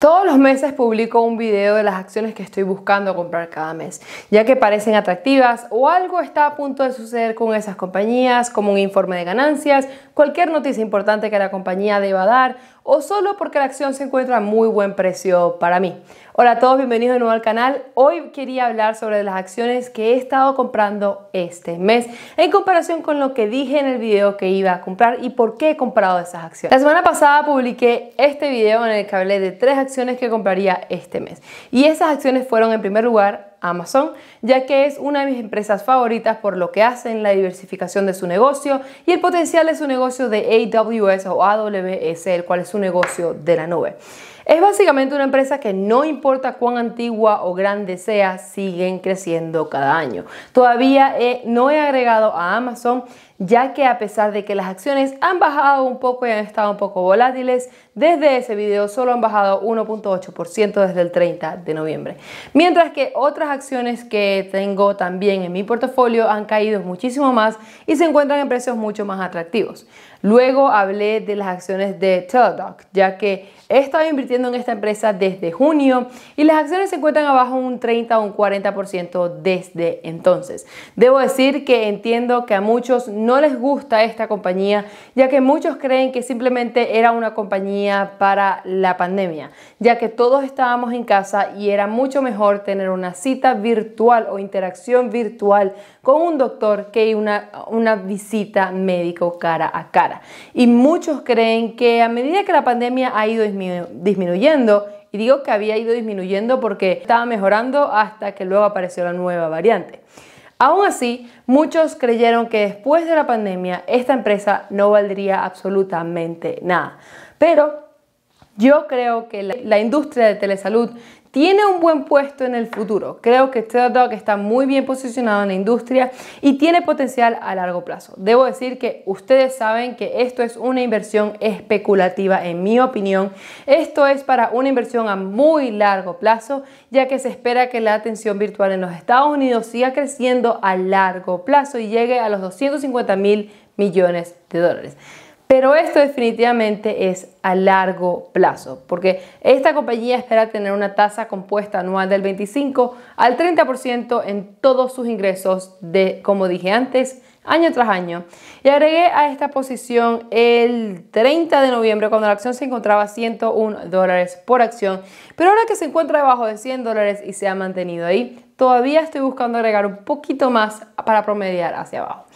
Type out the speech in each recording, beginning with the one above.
To meses publico un video de las acciones que estoy buscando comprar cada mes, ya que parecen atractivas o algo está a punto de suceder con esas compañías, como un informe de ganancias, cualquier noticia importante que la compañía deba dar o solo porque la acción se encuentra a muy buen precio para mí. Hola a todos, bienvenidos de nuevo al canal. Hoy quería hablar sobre las acciones que he estado comprando este mes en comparación con lo que dije en el video que iba a comprar y por qué he comprado esas acciones. La semana pasada publiqué este video en el que hablé de tres acciones que compraría este mes. Y esas acciones fueron en primer lugar Amazon, ya que es una de mis empresas favoritas por lo que hacen, la diversificación de su negocio y el potencial de su negocio de AWS o AWS, el cual es su negocio de la nube. Es básicamente una empresa que no importa cuán antigua o grande sea, siguen creciendo cada año. Todavía eh, no he agregado a Amazon, ya que a pesar de que las acciones han bajado un poco y han estado un poco volátiles, desde ese video solo han bajado 1.8% desde el 30 de noviembre. Mientras que otras acciones que tengo también en mi portafolio han caído muchísimo más y se encuentran en precios mucho más atractivos. Luego hablé de las acciones de Teladoc, ya que he estado invirtiendo en esta empresa desde junio y las acciones se encuentran abajo un 30 o un 40% desde entonces. Debo decir que entiendo que a muchos no les gusta esta compañía, ya que muchos creen que simplemente era una compañía para la pandemia, ya que todos estábamos en casa y era mucho mejor tener una cita virtual o interacción virtual con un doctor que una, una visita médico cara a cara. Y muchos creen que a medida que la pandemia ha ido disminuyendo, y digo que había ido disminuyendo porque estaba mejorando hasta que luego apareció la nueva variante. Aún así, muchos creyeron que después de la pandemia esta empresa no valdría absolutamente nada. Pero yo creo que la, industria de telesalud tiene un buen puesto en el futuro. Creo que este que está muy bien posicionado en la industria y tiene potencial a largo plazo. Debo decir que ustedes saben que esto es una inversión especulativa, en mi opinión. Esto es para una inversión a muy largo plazo, ya que se espera que la atención virtual en los Estados Unidos siga creciendo a largo plazo y llegue a los 250 mil millones de dólares. Pero esto definitivamente es a largo plazo, porque esta compañía espera tener una tasa compuesta anual del 25 al 30% en todos sus ingresos de, como dije antes, año tras año. Y agregué a esta posición el 30 de noviembre cuando la acción se encontraba a 101 dólares por acción, pero ahora que se encuentra debajo de 100 dólares y se ha mantenido ahí, todavía estoy buscando agregar un poquito más para promediar hacia abajo.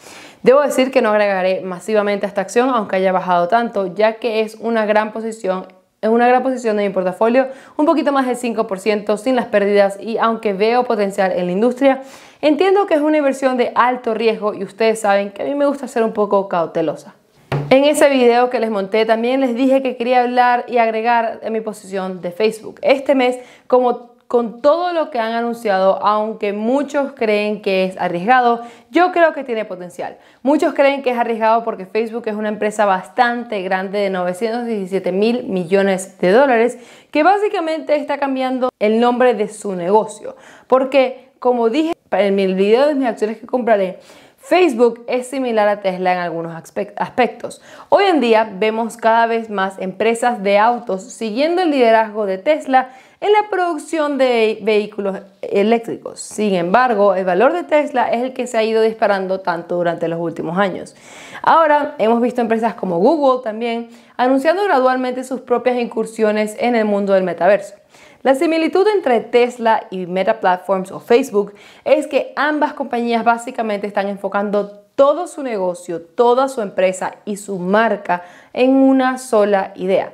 Debo decir que no agregaré masivamente a esta acción aunque haya bajado tanto, ya que es una gran posición en una gran posición de mi portafolio, un poquito más del 5% sin las pérdidas y aunque veo potencial en la industria, entiendo que es una inversión de alto riesgo y ustedes saben que a mí me gusta ser un poco cautelosa. En ese video que les monté también les dije que quería hablar y agregar a mi posición de Facebook. Este mes, como con todo lo que han anunciado, aunque muchos creen que es arriesgado, yo creo que tiene potencial. Muchos creen que es arriesgado porque Facebook es una empresa bastante grande de 917 mil millones de dólares que básicamente está cambiando el nombre de su negocio. Porque, como dije en mi video de mis acciones que compraré, Facebook es similar a Tesla en algunos aspectos. Hoy en día vemos cada vez más empresas de autos siguiendo el liderazgo de Tesla en la producción de vehículos eléctricos. Sin embargo, el valor de Tesla es el que se ha ido disparando tanto durante los últimos años. Ahora hemos visto empresas como Google también anunciando gradualmente sus propias incursiones en el mundo del metaverso. La similitud entre Tesla y Meta Platforms o Facebook es que ambas compañías básicamente están enfocando todo su negocio, toda su empresa y su marca en una sola idea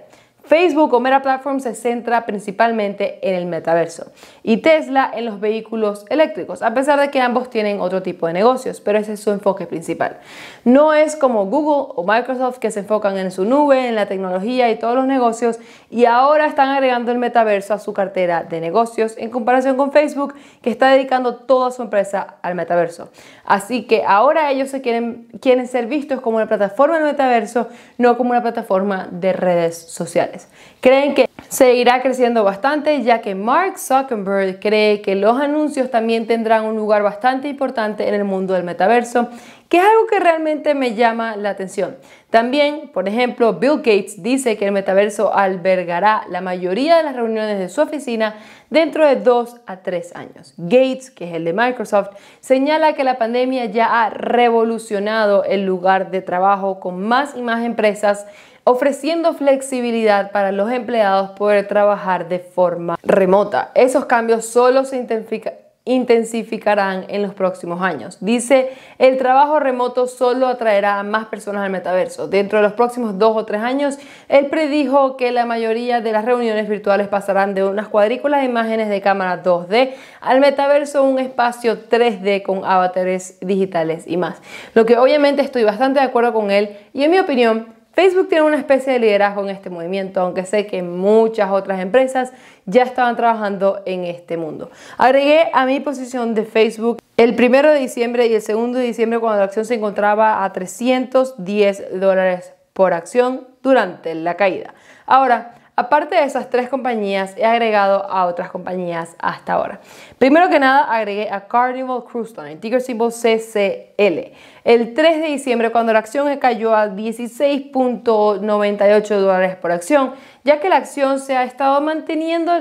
Facebook o Meta Platform se centra principalmente en el metaverso y Tesla en los vehículos eléctricos, a pesar de que ambos tienen otro tipo de negocios, pero ese es su enfoque principal. No es como Google o Microsoft que se enfocan en su nube, en la tecnología y todos los negocios y ahora están agregando el metaverso a su cartera de negocios en comparación con Facebook que está dedicando toda su empresa al metaverso. Así que ahora ellos se quieren, quieren ser vistos como una plataforma de metaverso, no como una plataforma de redes sociales. Creen que seguirá creciendo bastante ya que Mark Zuckerberg cree que los anuncios también tendrán un lugar bastante importante en el mundo del metaverso, que es algo que realmente me llama la atención. También, por ejemplo, Bill Gates dice que el metaverso albergará la mayoría de las reuniones de su oficina dentro de dos a tres años. Gates, que es el de Microsoft, señala que la pandemia ya ha revolucionado el lugar de trabajo con más y más empresas ofreciendo flexibilidad para los empleados poder trabajar de forma remota. Esos cambios solo se intensificarán en los próximos años. Dice, el trabajo remoto solo atraerá a más personas al metaverso. Dentro de los próximos dos o tres años, él predijo que la mayoría de las reuniones virtuales pasarán de unas cuadrículas de imágenes de cámara 2D al metaverso, un espacio 3D con avatares digitales y más. Lo que obviamente estoy bastante de acuerdo con él y en mi opinión, Facebook tiene una especie de liderazgo en este movimiento, aunque sé que muchas otras empresas ya estaban trabajando en este mundo. Agregué a mi posición de Facebook el 1 de diciembre y el 2 de diciembre cuando la acción se encontraba a 310 dólares por acción durante la caída. Ahora, Aparte de esas tres compañías, he agregado a otras compañías hasta ahora. Primero que nada, agregué a Carnival Cruise Line, ticker symbol CCL. El 3 de diciembre, cuando la acción cayó a 16.98 dólares por acción, ya que la acción se ha estado manteniendo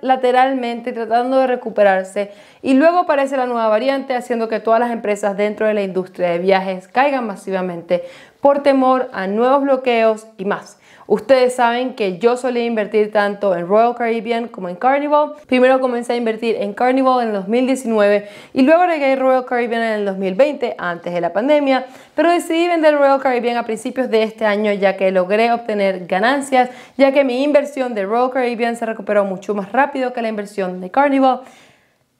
lateralmente, tratando de recuperarse, y luego aparece la nueva variante, haciendo que todas las empresas dentro de la industria de viajes caigan masivamente por temor a nuevos bloqueos y más. Ustedes saben que yo solía invertir tanto en Royal Caribbean como en Carnival. Primero comencé a invertir en Carnival en el 2019 y luego agregué Royal Caribbean en el 2020 antes de la pandemia, pero decidí vender Royal Caribbean a principios de este año ya que logré obtener ganancias, ya que mi inversión de Royal Caribbean se recuperó mucho más rápido que la inversión de Carnival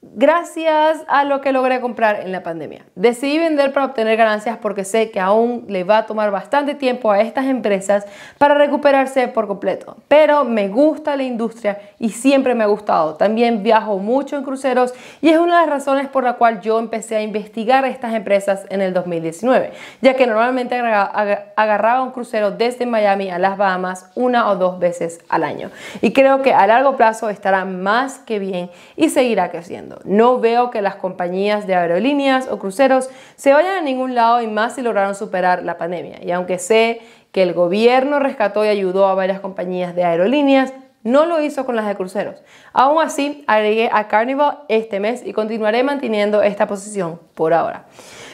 gracias a lo que logré comprar en la pandemia. Decidí vender para obtener ganancias porque sé que aún le va a tomar bastante tiempo a estas empresas para recuperarse por completo. Pero me gusta la industria y siempre me ha gustado. También viajo mucho en cruceros y es una de las razones por la cual yo empecé a investigar estas empresas en el 2019, ya que normalmente agarraba un crucero desde Miami a las Bahamas una o dos veces al año. Y creo que a largo plazo estará más que bien y seguirá creciendo. No veo que las compañías de aerolíneas o cruceros se vayan a ningún lado y más si lograron superar la pandemia. Y aunque sé que el gobierno rescató y ayudó a varias compañías de aerolíneas, no lo hizo con las de cruceros. Aún así, agregué a Carnival este mes y continuaré manteniendo esta posición por ahora.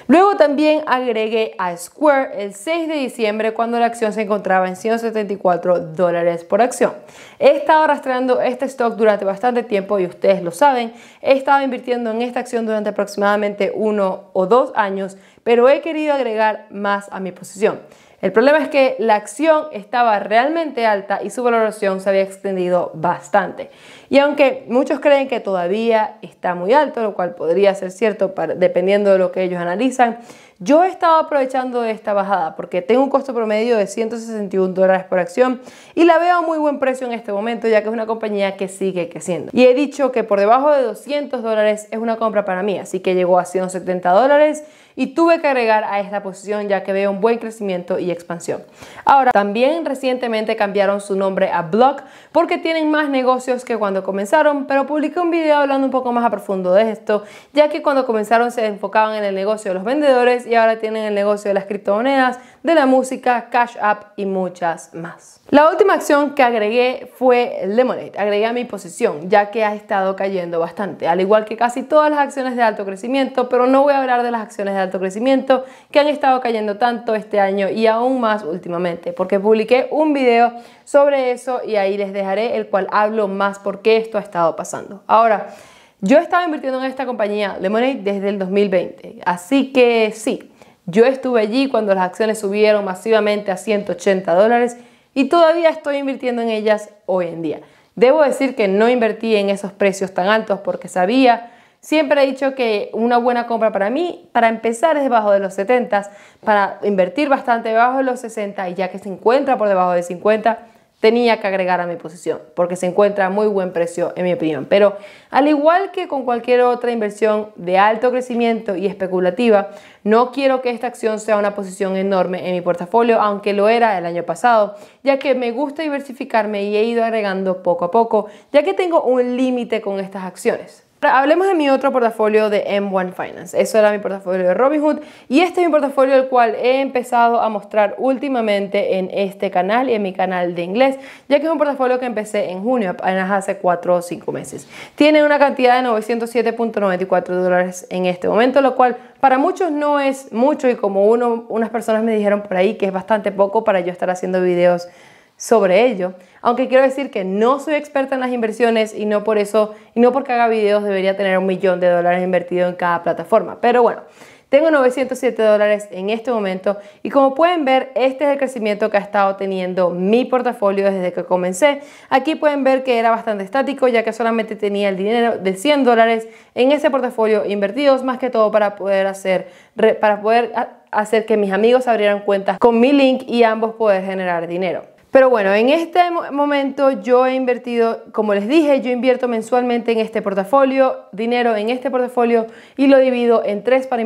Luego también agregué a Square el 6 de diciembre cuando la acción se encontraba en 174 dólares por acción. He estado rastreando este stock durante bastante tiempo y ustedes lo saben. He estado invirtiendo en esta acción durante aproximadamente uno o dos años, pero he querido agregar más a mi posición. El problema es que la acción estaba realmente alta y su valoración se había extendido bastante. Y aunque muchos creen que todavía está muy alto, lo cual podría ser cierto dependiendo de lo que ellos analizan, yo he estado aprovechando esta bajada porque tengo un costo promedio de 161 dólares por acción y la veo a muy buen precio en este momento ya que es una compañía que sigue creciendo. Y he dicho que por debajo de 200 dólares es una compra para mí, así que llegó a 170 dólares y tuve que agregar a esta posición ya que veo un buen crecimiento y expansión. Ahora, también recientemente cambiaron su nombre a Block porque tienen más negocios que cuando comenzaron, pero publiqué un video hablando un poco más a profundo de esto, ya que cuando comenzaron se enfocaban en el negocio de los vendedores y ahora tienen el negocio de las criptomonedas, de la música, Cash App y muchas más. La última acción que agregué fue Lemonade, agregué a mi posición ya que ha estado cayendo bastante, al igual que casi todas las acciones de alto crecimiento, pero no voy a hablar de las acciones de alto crecimiento que han estado cayendo tanto este año y aún más últimamente, porque publiqué un video sobre eso y ahí les dejaré el cual hablo más por qué esto ha estado pasando. Ahora, yo estaba invirtiendo en esta compañía, Lemonade, desde el 2020. Así que sí, yo estuve allí cuando las acciones subieron masivamente a 180 dólares y todavía estoy invirtiendo en ellas hoy en día. Debo decir que no invertí en esos precios tan altos porque sabía, siempre he dicho que una buena compra para mí, para empezar es debajo de los 70, para invertir bastante debajo de los 60 y ya que se encuentra por debajo de 50, tenía que agregar a mi posición porque se encuentra muy buen precio en mi opinión. Pero al igual que con cualquier otra inversión de alto crecimiento y especulativa, no quiero que esta acción sea una posición enorme en mi portafolio, aunque lo era el año pasado, ya que me gusta diversificarme y he ido agregando poco a poco, ya que tengo un límite con estas acciones. Hablemos de mi otro portafolio de M1 Finance. Eso era mi portafolio de Robinhood y este es mi portafolio el cual he empezado a mostrar últimamente en este canal y en mi canal de inglés, ya que es un portafolio que empecé en junio, apenas hace 4 o 5 meses. Tiene una cantidad de 907.94 dólares en este momento, lo cual para muchos no es mucho y como uno, unas personas me dijeron por ahí que es bastante poco para yo estar haciendo videos sobre ello. Aunque quiero decir que no soy experta en las inversiones y no por eso, y no porque haga videos debería tener un millón de dólares invertido en cada plataforma. Pero bueno, tengo 907 dólares en este momento y como pueden ver, este es el crecimiento que ha estado teniendo mi portafolio desde que comencé. Aquí pueden ver que era bastante estático ya que solamente tenía el dinero de 100 dólares en ese portafolio invertidos, más que todo para poder hacer, para poder hacer que mis amigos abrieran cuentas con mi link y ambos poder generar dinero. Pero bueno, en este momento yo he invertido, como les dije, yo invierto mensualmente en este portafolio, dinero en este portafolio y lo divido en tres para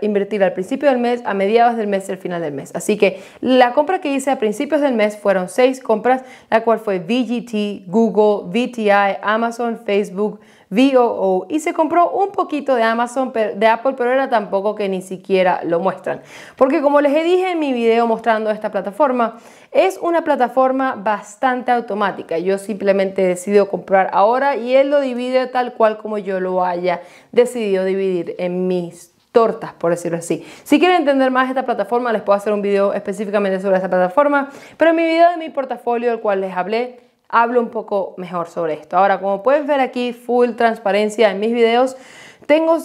invertir, al principio del mes, a mediados del mes y al final del mes. Así que la compra que hice a principios del mes fueron seis compras, la cual fue VGT, Google, VTI, Amazon, Facebook, VOO y se compró un poquito de Amazon, de Apple, pero era tampoco que ni siquiera lo muestran. Porque como les dije en mi video mostrando esta plataforma, es una plataforma bastante automática. Yo simplemente decido comprar ahora y él lo divide tal cual como yo lo haya decidido dividir en mis tortas, por decirlo así. Si quieren entender más esta plataforma, les puedo hacer un video específicamente sobre esta plataforma, pero en mi video de mi portafolio, del cual les hablé, hablo un poco mejor sobre esto. Ahora, como pueden ver aquí, full transparencia en mis videos, tengo,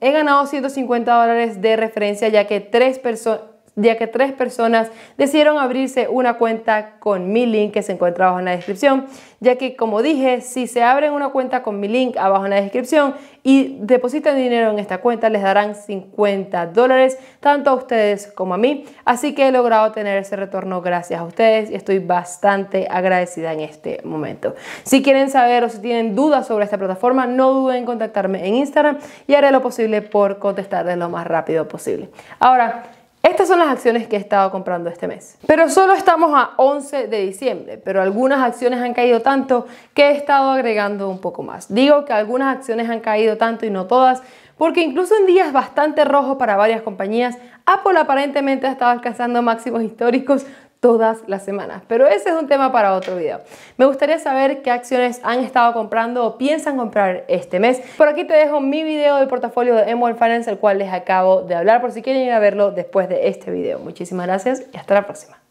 he ganado 150 dólares de referencia ya que tres personas ya que tres personas decidieron abrirse una cuenta con mi link que se encuentra abajo en la descripción, ya que como dije, si se abren una cuenta con mi link abajo en la descripción y depositan dinero en esta cuenta, les darán 50 dólares, tanto a ustedes como a mí. Así que he logrado tener ese retorno gracias a ustedes y estoy bastante agradecida en este momento. Si quieren saber o si tienen dudas sobre esta plataforma, no duden en contactarme en Instagram y haré lo posible por contestarles lo más rápido posible. Ahora, estas son las acciones que he estado comprando este mes. Pero solo estamos a 11 de diciembre, pero algunas acciones han caído tanto que he estado agregando un poco más. Digo que algunas acciones han caído tanto y no todas, porque incluso en días bastante rojos para varias compañías, Apple aparentemente ha estado alcanzando máximos históricos todas las semanas. Pero ese es un tema para otro video. Me gustaría saber qué acciones han estado comprando o piensan comprar este mes. Por aquí te dejo mi video del portafolio de M1 Finance, el cual les acabo de hablar por si quieren ir a verlo después de este video. Muchísimas gracias y hasta la próxima.